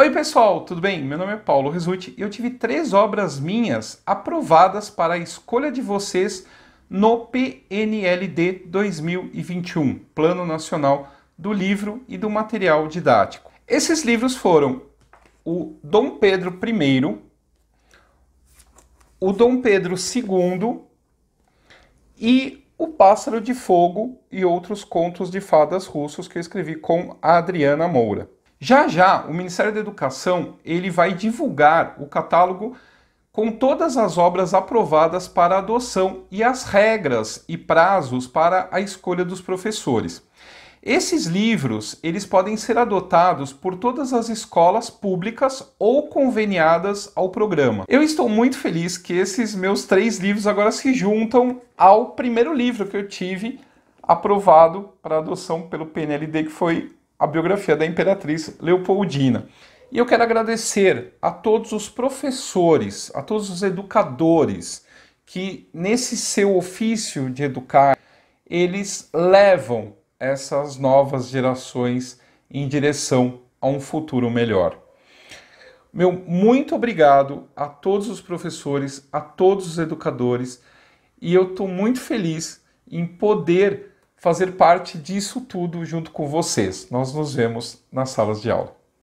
Oi, pessoal, tudo bem? Meu nome é Paulo Resutti e eu tive três obras minhas aprovadas para a escolha de vocês no PNLD 2021 Plano Nacional do Livro e do Material Didático. Esses livros foram o Dom Pedro I, o Dom Pedro II e O Pássaro de Fogo e outros contos de fadas russos que eu escrevi com a Adriana Moura. Já já, o Ministério da Educação ele vai divulgar o catálogo com todas as obras aprovadas para adoção e as regras e prazos para a escolha dos professores. Esses livros, eles podem ser adotados por todas as escolas públicas ou conveniadas ao programa. Eu estou muito feliz que esses meus três livros agora se juntam ao primeiro livro que eu tive aprovado para adoção pelo PNLD, que foi a biografia da Imperatriz Leopoldina. E eu quero agradecer a todos os professores, a todos os educadores que, nesse seu ofício de educar, eles levam essas novas gerações em direção a um futuro melhor. Meu muito obrigado a todos os professores, a todos os educadores, e eu estou muito feliz em poder fazer parte disso tudo junto com vocês. Nós nos vemos nas salas de aula.